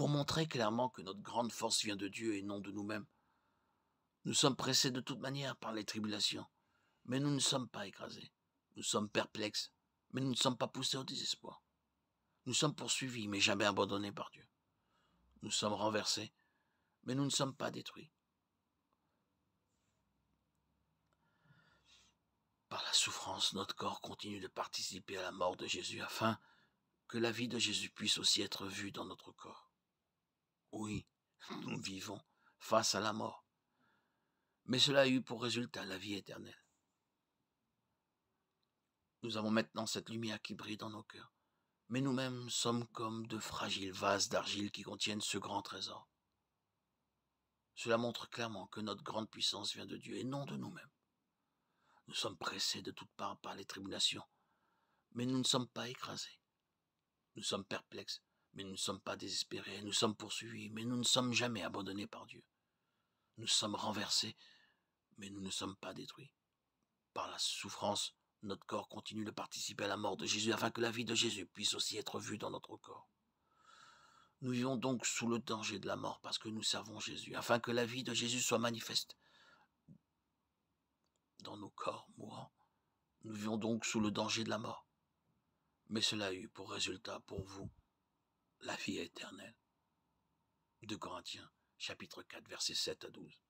pour montrer clairement que notre grande force vient de Dieu et non de nous-mêmes. Nous sommes pressés de toute manière par les tribulations, mais nous ne sommes pas écrasés. Nous sommes perplexes, mais nous ne sommes pas poussés au désespoir. Nous sommes poursuivis, mais jamais abandonnés par Dieu. Nous sommes renversés, mais nous ne sommes pas détruits. Par la souffrance, notre corps continue de participer à la mort de Jésus afin que la vie de Jésus puisse aussi être vue dans notre corps. Oui, nous vivons face à la mort. Mais cela a eu pour résultat la vie éternelle. Nous avons maintenant cette lumière qui brille dans nos cœurs, mais nous-mêmes sommes comme de fragiles vases d'argile qui contiennent ce grand trésor. Cela montre clairement que notre grande puissance vient de Dieu et non de nous-mêmes. Nous sommes pressés de toutes parts par les tribulations, mais nous ne sommes pas écrasés. Nous sommes perplexes, mais nous ne sommes pas désespérés, nous sommes poursuivis, mais nous ne sommes jamais abandonnés par Dieu. Nous sommes renversés, mais nous ne sommes pas détruits. Par la souffrance, notre corps continue de participer à la mort de Jésus afin que la vie de Jésus puisse aussi être vue dans notre corps. Nous vivons donc sous le danger de la mort parce que nous servons Jésus, afin que la vie de Jésus soit manifeste dans nos corps mourants. Nous vivons donc sous le danger de la mort. Mais cela a eu pour résultat pour vous vie éternelle. de Corinthiens, chapitre 4, versets 7 à 12.